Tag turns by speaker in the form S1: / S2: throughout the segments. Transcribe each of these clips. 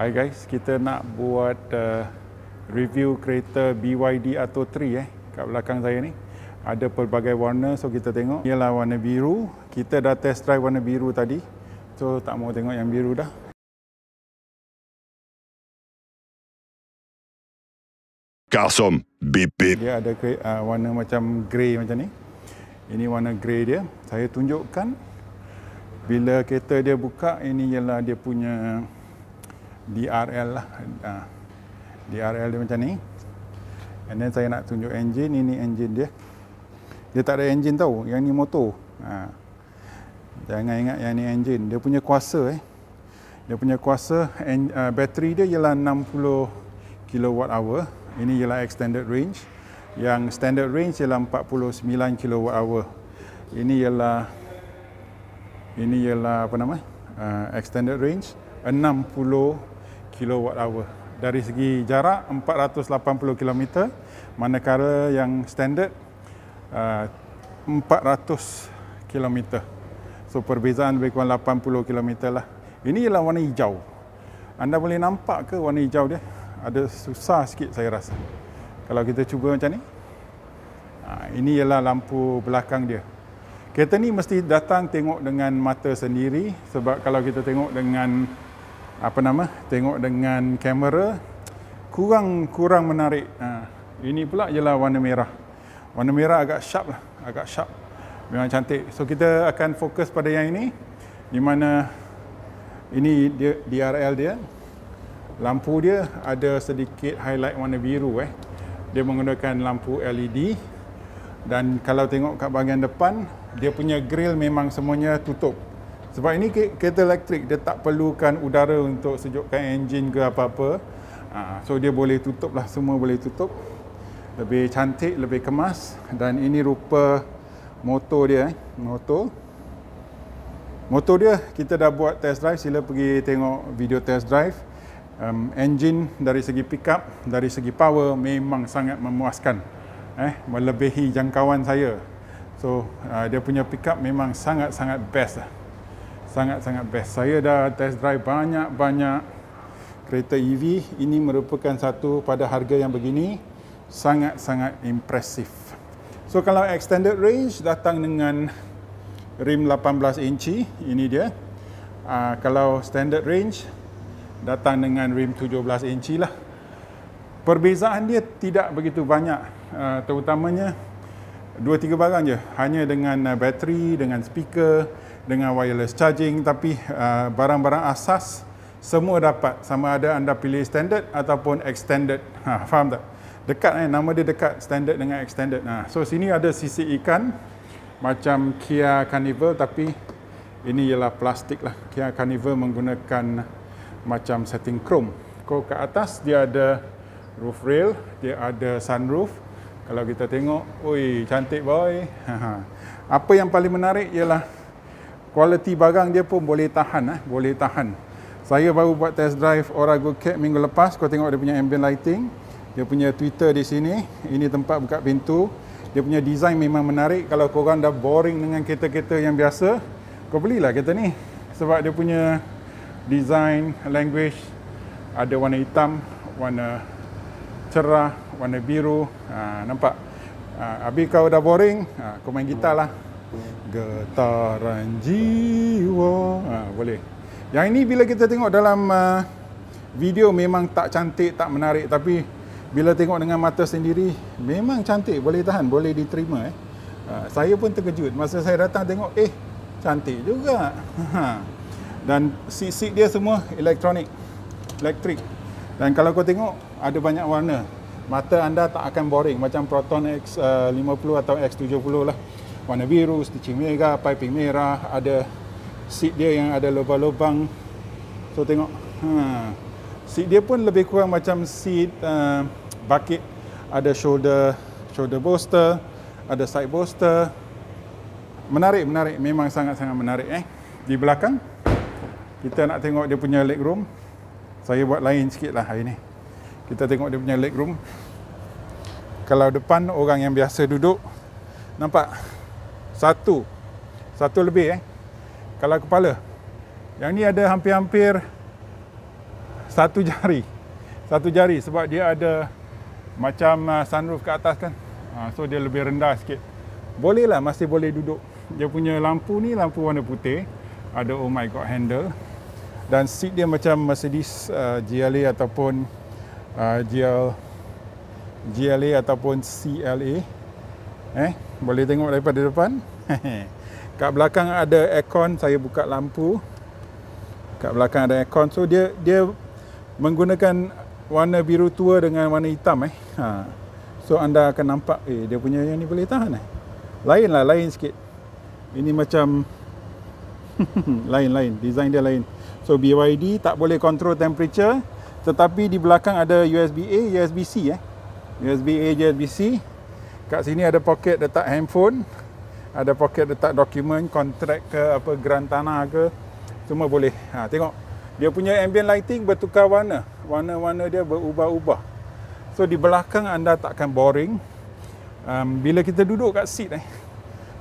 S1: Hi guys, kita nak buat uh, review kereta BYD Atto 3 eh kat belakang saya ni. Ada pelbagai warna so kita tengok. lah warna biru. Kita dah test drive warna biru tadi. So tak mau tengok yang biru dah. Kasom bip bip. Dia ada uh, warna macam grey macam ni. Ini warna grey dia. Saya tunjukkan bila kereta dia buka ini ialah dia punya DRL lah. Uh, ah. DRL dia macam ni. And then saya nak tunjuk engine. Ini engine dia. Dia tak ada engine tau. Yang ni motor. Ha. Jangan ingat yang ni engine. Dia punya kuasa eh. Dia punya kuasa. En, uh, bateri dia ialah 60 kWh. Ini ialah extended range. Yang standard range ialah 49 kWh. Ini ialah... Ini ialah apa nama? Uh, extended range kilowatt-hour. Dari segi jarak 480 km, manakala yang standard 400 uh, km. So perbezaan lebih kurang 80 km lah. Ini ialah warna hijau. Anda boleh nampak ke warna hijau dia? Ada susah sikit saya rasa. Kalau kita cuba macam ni. Ha, ini ialah lampu belakang dia. Kereta ni mesti datang tengok dengan mata sendiri sebab kalau kita tengok dengan apa nama tengok dengan kamera kurang kurang menarik ha. ini pula ialah warna merah warna merah agak sharp lah agak sharp memang cantik so kita akan fokus pada yang ini di mana ini dia DRL dia lampu dia ada sedikit highlight warna biru eh dia menggunakan lampu LED dan kalau tengok kat bahagian depan dia punya grill memang semuanya tutup sebab ini kereta elektrik dia tak perlukan udara untuk sejukkan enjin ke apa-apa. Ah, so dia boleh tutup lah semua boleh tutup. Lebih cantik, lebih kemas dan ini rupa motor dia. Eh. Motor. Motor dia kita dah buat test drive sila pergi tengok video test drive. Um, enjin dari segi pickup, dari segi power memang sangat memuaskan. Eh, melebihi jangkauan saya. So uh, dia punya pickup memang sangat-sangat best lah sangat-sangat best. Saya dah test drive banyak-banyak kereta EV. Ini merupakan satu pada harga yang begini sangat-sangat impresif. So kalau extended range datang dengan rim 18 inci, ini dia. Uh, kalau standard range datang dengan rim 17 inci lah. Perbezaan dia tidak begitu banyak uh, terutamanya dua tiga barang je hanya dengan uh, bateri dengan speaker dengan wireless charging tapi uh, barang-barang uh, asas semua dapat sama ada anda pilih standard ataupun extended ha, faham tak dekat eh nama dia dekat standard dengan extended nah ha, so sini ada sisi ikan macam Kia Carnival tapi ini ialah plastik lah Kia Carnival menggunakan macam setting chrome kau ke atas dia ada roof rail dia ada sunroof kalau kita tengok, oi cantik boy. Apa yang paling menarik ialah kualiti barang dia pun boleh tahan eh, boleh tahan. Saya baru buat test drive Orago Cat minggu lepas, kau tengok dia punya ambient lighting, dia punya tweeter di sini, ini tempat buka pintu. Dia punya design memang menarik kalau kau orang dah boring dengan kereta-kereta yang biasa, kau belilah kereta ni sebab dia punya design language ada warna hitam, warna cerah warna biru ha, nampak ha, ah, abi kau dah boring ha, kau main gitar lah getaran jiwa ha, boleh yang ini bila kita tengok dalam uh, video memang tak cantik tak menarik tapi bila tengok dengan mata sendiri memang cantik boleh tahan boleh diterima eh ha, saya pun terkejut masa saya datang tengok eh cantik juga ha. dan seat dia semua elektronik elektrik dan kalau kau tengok ada banyak warna mata anda tak akan boring macam Proton X50 eh, atau X70 lah warna biru, stitching mega, piping merah ada seat dia yang ada lubang-lubang so tengok hmm. seat dia pun lebih kurang macam seat uh, bucket ada shoulder shoulder booster ada side booster menarik menarik memang sangat-sangat menarik eh di belakang kita nak tengok dia punya leg room saya buat lain sikit lah hari ni kita tengok dia punya leg room kalau depan orang yang biasa duduk nampak satu satu lebih eh kalau kepala yang ni ada hampir-hampir satu jari satu jari sebab dia ada macam ah, sunroof ke atas kan ah, so dia lebih rendah sikit boleh lah masih boleh duduk dia punya lampu ni lampu warna putih ada oh my god handle dan seat dia macam Mercedes uh, ah, GLA ataupun uh, ah, GL, GLA ataupun CLA eh boleh tengok daripada depan kat belakang ada aircon saya buka lampu kat belakang ada aircon so dia dia menggunakan warna biru tua dengan warna hitam eh ha. so anda akan nampak eh dia punya yang ni boleh tahan eh lain lah lain sikit ini macam lain lain design dia lain so BYD tak boleh control temperature tetapi di belakang ada USB A, USB C eh. USB A, USB C. Kat sini ada poket letak handphone, ada poket letak dokumen, kontrak ke apa grant tanah ke, semua boleh. Ha tengok. Dia punya ambient lighting bertukar warna. Warna-warna dia berubah-ubah. So di belakang anda takkan boring. Um, bila kita duduk kat seat eh.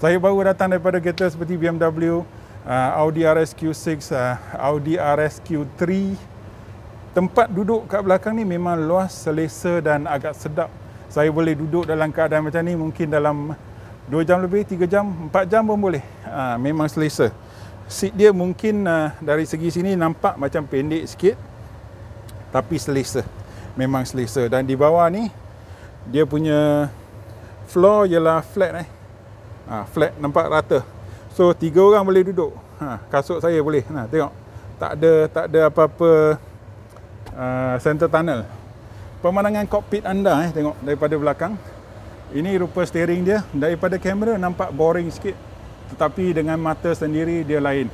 S1: Saya baru datang daripada kereta seperti BMW, uh, Audi q 6 uh, Audi q 3 tempat duduk kat belakang ni memang luas, selesa dan agak sedap. Saya boleh duduk dalam keadaan macam ni mungkin dalam 2 jam lebih, 3 jam, 4 jam pun boleh. Ha, memang selesa. Seat dia mungkin uh, dari segi sini nampak macam pendek sikit tapi selesa. Memang selesa dan di bawah ni dia punya floor ialah flat eh. Ha, flat nampak rata. So tiga orang boleh duduk. Ha, kasut saya boleh. Nah, ha, tengok. Tak ada tak ada apa-apa Ah, center tunnel pemandangan cockpit anda eh, tengok daripada belakang ini rupa steering dia daripada kamera nampak boring sikit tetapi dengan mata sendiri dia lain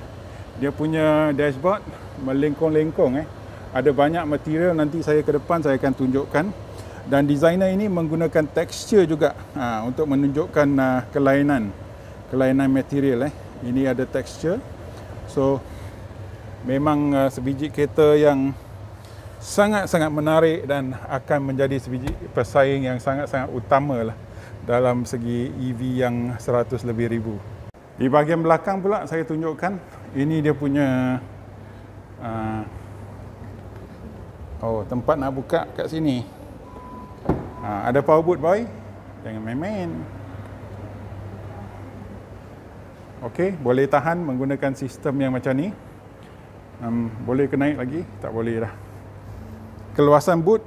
S1: dia punya dashboard melengkung-lengkung eh. ada banyak material nanti saya ke depan saya akan tunjukkan dan designer ini menggunakan texture juga ha, untuk menunjukkan uh, kelainan kelainan material eh. ini ada texture so memang uh, sebiji kereta yang sangat-sangat menarik dan akan menjadi sebiji pesaing yang sangat-sangat utama lah dalam segi EV yang 100 lebih ribu. Di bahagian belakang pula saya tunjukkan ini dia punya uh, oh tempat nak buka kat sini. Uh, ada power boot boy. Jangan main-main. Okey, boleh tahan menggunakan sistem yang macam ni. Um, boleh ke naik lagi? Tak boleh dah keluasan boot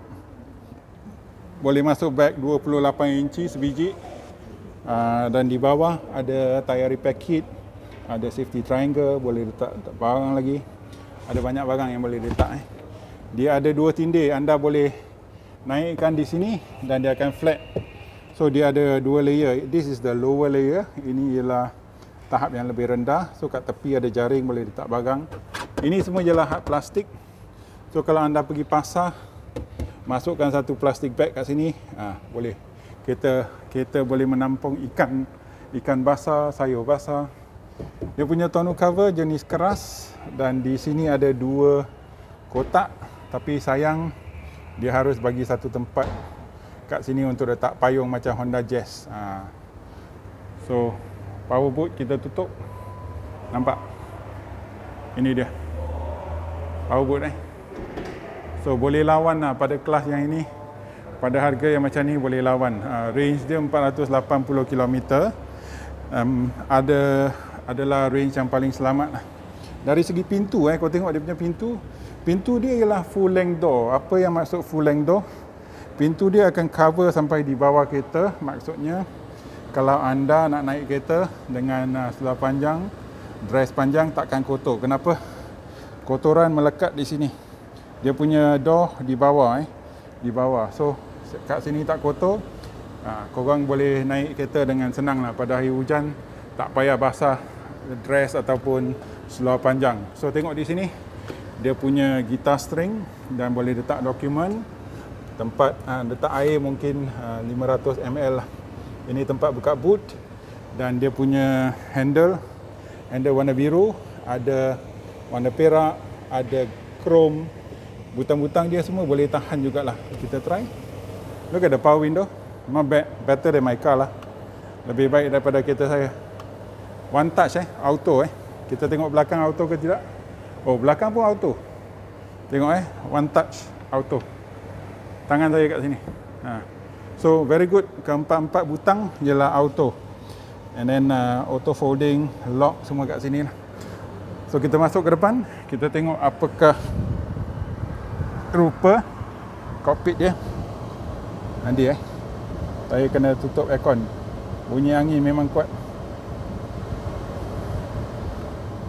S1: boleh masuk bag 28 inci sebiji ah, dan di bawah ada tayar repair kit ada safety triangle boleh letak, letak barang lagi ada banyak barang yang boleh letak eh. dia ada dua tindih anda boleh naikkan di sini dan dia akan flat so dia ada dua layer this is the lower layer ini ialah tahap yang lebih rendah so kat tepi ada jaring boleh letak barang ini semua ialah hard plastik So kalau anda pergi pasar masukkan satu plastik bag kat sini, ah boleh. Kita kita boleh menampung ikan ikan basah, sayur basah. Dia punya tonneau cover jenis keras dan di sini ada dua kotak tapi sayang dia harus bagi satu tempat kat sini untuk letak payung macam Honda Jazz. Ha. So power boot kita tutup. Nampak? Ini dia. Power boot eh. So boleh lawan lah pada kelas yang ini. Pada harga yang macam ni boleh lawan. Uh, range dia 480 km. Um, ada adalah range yang paling selamat lah. Dari segi pintu eh, kau tengok dia punya pintu. Pintu dia ialah full length door. Apa yang maksud full length door? Pintu dia akan cover sampai di bawah kereta. Maksudnya kalau anda nak naik kereta dengan uh, seluar panjang, dress panjang takkan kotor. Kenapa? Kotoran melekat di sini dia punya door di bawah eh di bawah so kat sini tak kotor ha, korang boleh naik kereta dengan senang lah pada hari hujan tak payah basah dress ataupun seluar panjang so tengok di sini dia punya gitar string dan boleh letak dokumen tempat ha, letak air mungkin ha, 500 ml lah. ini tempat buka boot dan dia punya handle handle warna biru ada warna perak ada chrome butang-butang dia semua boleh tahan jugalah. Kita try. Look at the power window. Not bad. Better than my car lah. Lebih baik daripada kereta saya. One touch eh. Auto eh. Kita tengok belakang auto ke tidak. Oh, belakang pun auto. Tengok eh. One touch. Auto. Tangan saya kat sini. Ha. So, very good. Keempat-empat butang ialah auto. And then, uh, auto folding, lock semua kat sini lah. So, kita masuk ke depan. Kita tengok apakah rupa kokpit dia nanti eh saya kena tutup aircon bunyi angin memang kuat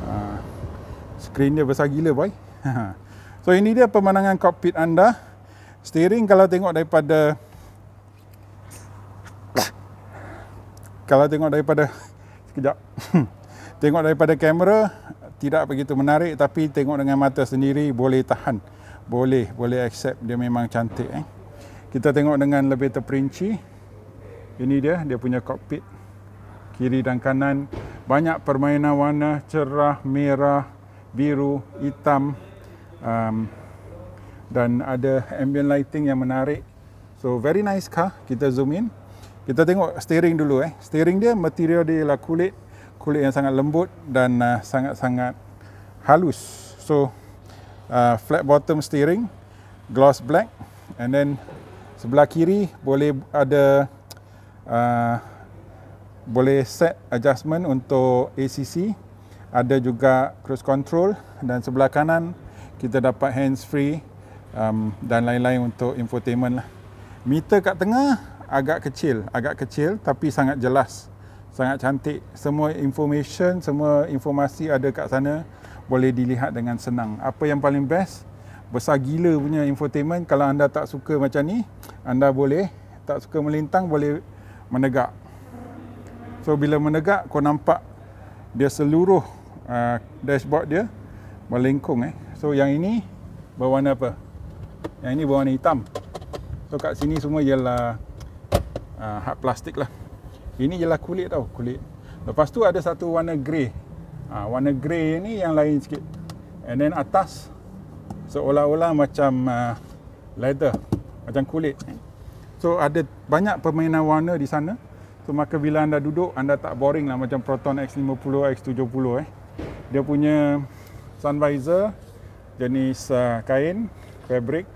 S1: ha. Ah, screen dia besar gila boy so ini dia pemandangan kokpit anda steering kalau tengok daripada kalau tengok daripada sekejap tengok daripada kamera tidak begitu menarik tapi tengok dengan mata sendiri boleh tahan boleh boleh accept dia memang cantik eh. Kita tengok dengan lebih terperinci. Ini dia dia punya kokpit. Kiri dan kanan banyak permainan warna cerah, merah, biru, hitam um, dan ada ambient lighting yang menarik. So very nice car. Kita zoom in. Kita tengok steering dulu eh. Steering dia material dia ialah kulit, kulit yang sangat lembut dan uh, sangat-sangat uh, halus. So uh, flat bottom steering, gloss black and then sebelah kiri boleh ada uh, boleh set adjustment untuk ACC ada juga cruise control dan sebelah kanan kita dapat hands free um, dan lain-lain untuk infotainment lah. Meter kat tengah agak kecil, agak kecil tapi sangat jelas, sangat cantik. Semua information, semua informasi ada kat sana boleh dilihat dengan senang. Apa yang paling best? Besar gila punya infotainment. Kalau anda tak suka macam ni, anda boleh tak suka melintang boleh menegak. So bila menegak kau nampak dia seluruh uh, dashboard dia melengkung eh. So yang ini berwarna apa? Yang ini berwarna hitam. So kat sini semua ialah uh, hard plastik lah. Ini ialah kulit tau, kulit. Lepas tu ada satu warna grey. Ha, warna grey ni yang lain sikit. And then atas seolah-olah macam uh, leather, macam kulit. So ada banyak permainan warna di sana. So maka bila anda duduk anda tak boring lah macam Proton X50, X70 eh. Dia punya sun visor jenis uh, kain fabric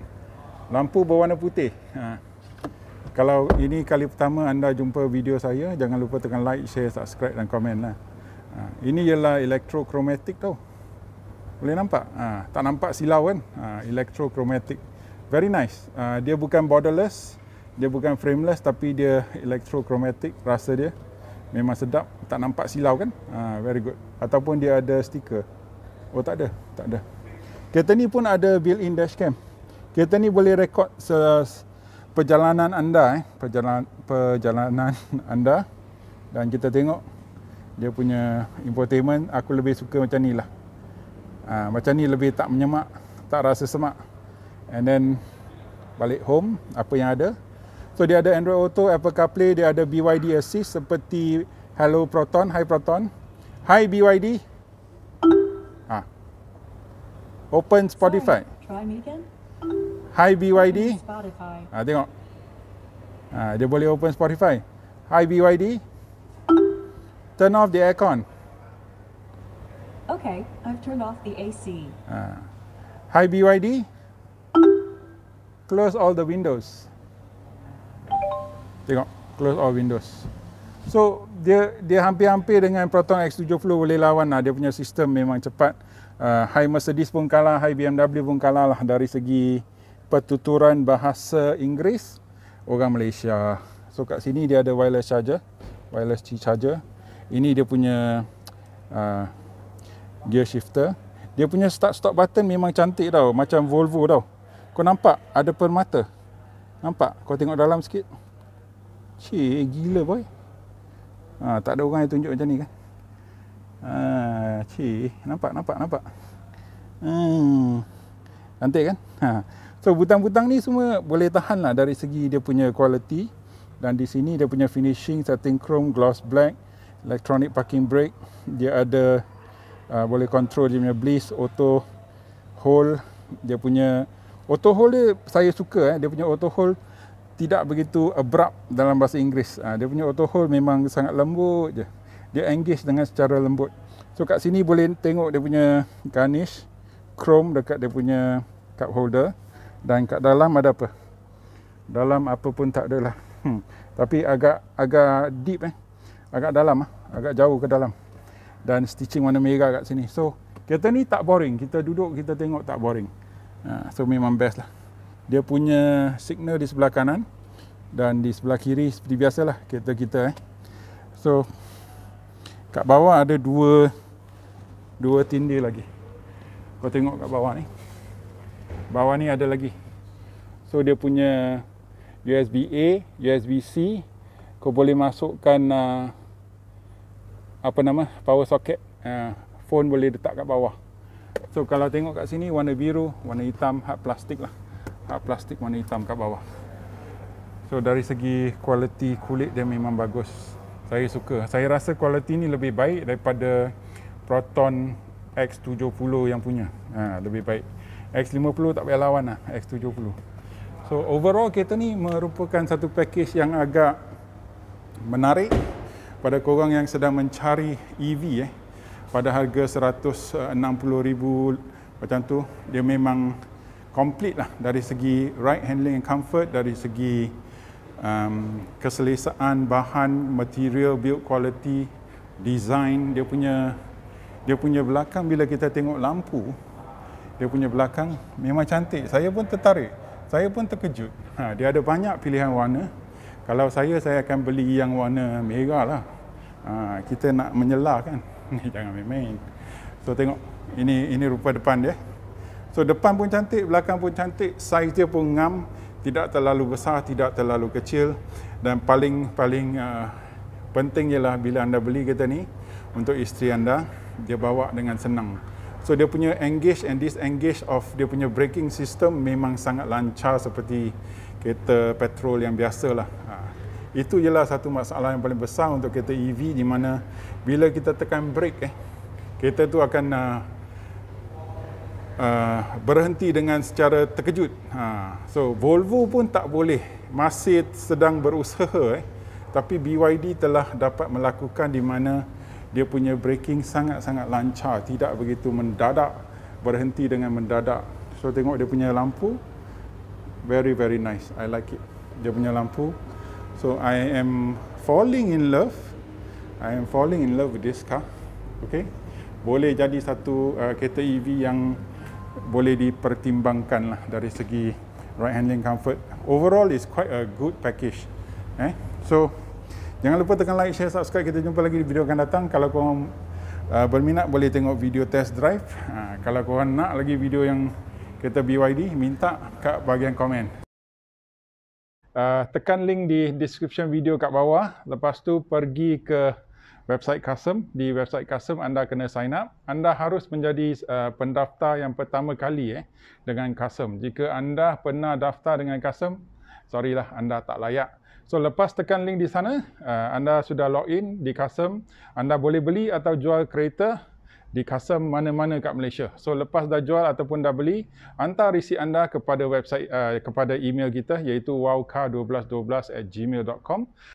S1: lampu berwarna putih. Ha. Kalau ini kali pertama anda jumpa video saya, jangan lupa tekan like, share, subscribe dan komen lah. Ha, ini ialah electrochromatic tau. Boleh nampak? Ha, tak nampak silau kan? Ha, electrochromatic. Very nice. Ha, dia bukan borderless. Dia bukan frameless tapi dia electrochromatic. Rasa dia memang sedap. Tak nampak silau kan? Ha, very good. Ataupun dia ada stiker. Oh tak ada. Tak ada. Kereta ni pun ada built-in dashcam. Kereta ni boleh rekod se perjalanan anda eh perjalanan perjalanan anda dan kita tengok dia punya infotainment aku lebih suka macam ni lah ha, macam ni lebih tak menyemak tak rasa semak and then balik home apa yang ada so dia ada Android Auto Apple CarPlay dia ada BYD Assist seperti Hello Proton Hi Proton Hi BYD ha. open Spotify Sorry. try me again Hi BYD Spotify. Ha, tengok ha, dia boleh open Spotify Hi BYD turn off the aircon. Okay, I've turned off the AC. Uh. Ah. Hi BYD. Close all the windows. Tengok, close all windows. So, dia dia hampir-hampir dengan Proton X70 boleh lawan lah. Dia punya sistem memang cepat. Uh, ah, high Mercedes pun kalah, high BMW pun kalah lah dari segi pertuturan bahasa Inggeris orang Malaysia. So, kat sini dia ada wireless charger. Wireless charger ini dia punya uh, gear shifter dia punya start stop button memang cantik tau macam Volvo tau kau nampak ada permata nampak kau tengok dalam sikit cik gila boy ha, tak ada orang yang tunjuk macam ni kan ha, cik nampak nampak nampak hmm. cantik kan ha. so butang-butang ni semua boleh tahan lah dari segi dia punya quality dan di sini dia punya finishing setting chrome gloss black electronic parking brake dia ada uh, boleh control dia punya bliss auto hold dia punya auto hold dia saya suka eh dia punya auto hold tidak begitu abrupt dalam bahasa Inggeris uh, dia punya auto hold memang sangat lembut je dia engage dengan secara lembut so kat sini boleh tengok dia punya garnish chrome dekat dia punya cup holder dan kat dalam ada apa dalam apa pun tak adalah hmm. tapi agak agak deep eh agak dalam ah. agak jauh ke dalam dan stitching warna merah kat sini so kereta ni tak boring kita duduk kita tengok tak boring ha, so memang best lah dia punya signal di sebelah kanan dan di sebelah kiri seperti biasalah kereta kita eh. so kat bawah ada dua dua tindir lagi kau tengok kat bawah ni bawah ni ada lagi so dia punya USB A USB C kau boleh masukkan uh, apa nama power socket uh, phone boleh letak kat bawah so kalau tengok kat sini warna biru warna hitam hard plastik lah hard plastik warna hitam kat bawah so dari segi kualiti kulit dia memang bagus saya suka saya rasa kualiti ni lebih baik daripada Proton X70 yang punya ha, lebih baik X50 tak payah lawan lah X70 so overall kereta ni merupakan satu package yang agak menarik pada korang yang sedang mencari EV eh pada harga 160,000 macam tu dia memang complete lah dari segi ride handling and comfort dari segi um, keselesaan bahan material build quality design dia punya dia punya belakang bila kita tengok lampu dia punya belakang memang cantik saya pun tertarik saya pun terkejut ha, dia ada banyak pilihan warna kalau saya saya akan beli yang warna merah lah ha, kita nak menyelah kan jangan main-main so tengok ini ini rupa depan dia so depan pun cantik belakang pun cantik saiz dia pun ngam tidak terlalu besar tidak terlalu kecil dan paling paling uh, penting ialah bila anda beli kereta ni untuk isteri anda dia bawa dengan senang So dia punya engage and disengage of dia punya braking system memang sangat lancar seperti kereta petrol yang biasa lah. Ha. Itu ialah satu masalah yang paling besar untuk kereta EV di mana bila kita tekan brake, eh, kereta tu akan uh, uh, berhenti dengan secara terkejut. Ha. So Volvo pun tak boleh masih sedang berusaha, eh, tapi BYD telah dapat melakukan di mana dia punya braking sangat-sangat lancar tidak begitu mendadak berhenti dengan mendadak so tengok dia punya lampu very very nice i like it dia punya lampu so i am falling in love i am falling in love with this car okay boleh jadi satu uh, kereta EV yang boleh dipertimbangkan lah dari segi ride handling comfort overall is quite a good package eh so Jangan lupa tekan like, share, subscribe. Kita jumpa lagi di video akan datang. Kalau korang uh, berminat boleh tengok video test drive. Uh, kalau korang nak lagi video yang kereta BYD, minta kat bahagian komen. Uh, tekan link di description video kat bawah. Lepas tu pergi ke website custom. Di website custom anda kena sign up. Anda harus menjadi uh, pendaftar yang pertama kali eh, dengan custom. Jika anda pernah daftar dengan custom, sorry lah anda tak layak So lepas tekan link di sana, uh, anda sudah log in di Kasem, anda boleh beli atau jual kereta di Kasem mana-mana kat Malaysia. So lepas dah jual ataupun dah beli, hantar resit anda kepada website uh, kepada email kita iaitu wowcar1212@gmail.com.